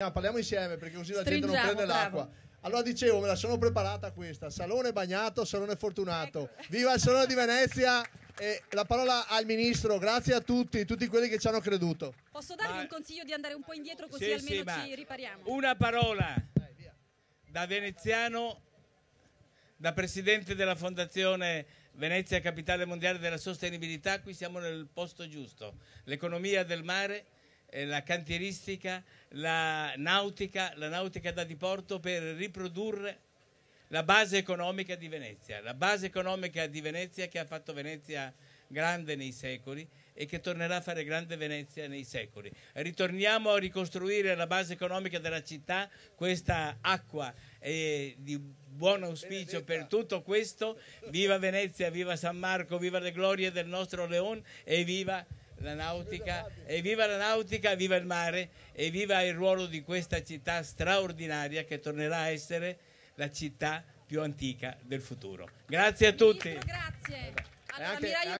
No, ah, parliamo insieme perché così la gente non prende bravo. l'acqua. Allora dicevo, me la sono preparata questa. Salone bagnato, salone fortunato. Ecco. Viva il Salone di Venezia! E la parola al ministro, grazie a tutti, tutti quelli che ci hanno creduto. Posso darvi ma... un consiglio di andare un po' indietro così sì, almeno sì, ci ripariamo? Una parola da veneziano, da presidente della Fondazione Venezia Capitale Mondiale della Sostenibilità, qui siamo nel posto giusto. L'economia del mare eh, la cantieristica, la nautica, la nautica da diporto per riprodurre la base economica di Venezia, la base economica di Venezia che ha fatto Venezia grande nei secoli e che tornerà a fare grande Venezia nei secoli. Ritorniamo a ricostruire la base economica della città, questa acqua è eh, di buon auspicio Benedetta. per tutto questo. Viva Venezia, viva San Marco, viva le glorie del nostro Leon e viva Venezia la nautica e viva la nautica, viva il mare e viva il ruolo di questa città straordinaria che tornerà a essere la città più antica del futuro. Grazie a tutti. Grazie.